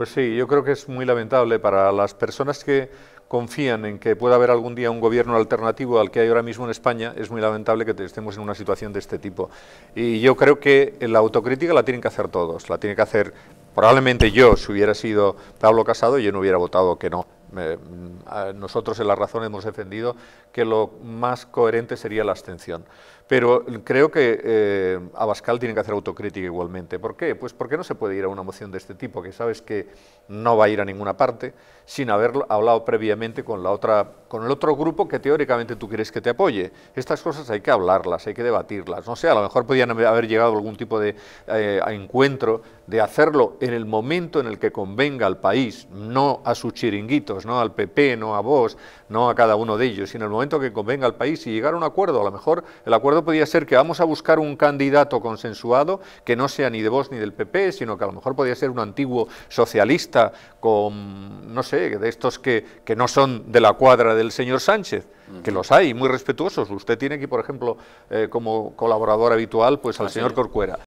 Pues sí, yo creo que es muy lamentable para las personas que confían en que pueda haber algún día un gobierno alternativo al que hay ahora mismo en España, es muy lamentable que estemos en una situación de este tipo. Y yo creo que la autocrítica la tienen que hacer todos, la tiene que hacer probablemente yo, si hubiera sido Pablo Casado, yo no hubiera votado que no. Mm, nosotros en La Razón hemos defendido que lo más coherente sería la abstención. Pero creo que eh, Abascal tiene que hacer autocrítica igualmente. ¿Por qué? Pues porque no se puede ir a una moción de este tipo, que sabes que no va a ir a ninguna parte, sin haber hablado previamente con, la otra, con el otro grupo que teóricamente tú quieres que te apoye. Estas cosas hay que hablarlas, hay que debatirlas. No sé, a lo mejor podían haber llegado a algún tipo de eh, encuentro de hacerlo en el momento en el que convenga al país, no a sus chiringuitos, no al PP, no a vos, no a cada uno de ellos, sino en el momento que convenga al país y llegar a un acuerdo. A lo mejor el acuerdo podía ser que vamos a buscar un candidato consensuado que no sea ni de VOs ni del PP, sino que a lo mejor podría ser un antiguo socialista con, no sé, de estos que, que no son de la cuadra del señor Sánchez, que los hay, muy respetuosos. Usted tiene aquí, por ejemplo, eh, como colaborador habitual, pues al señor Corcuera.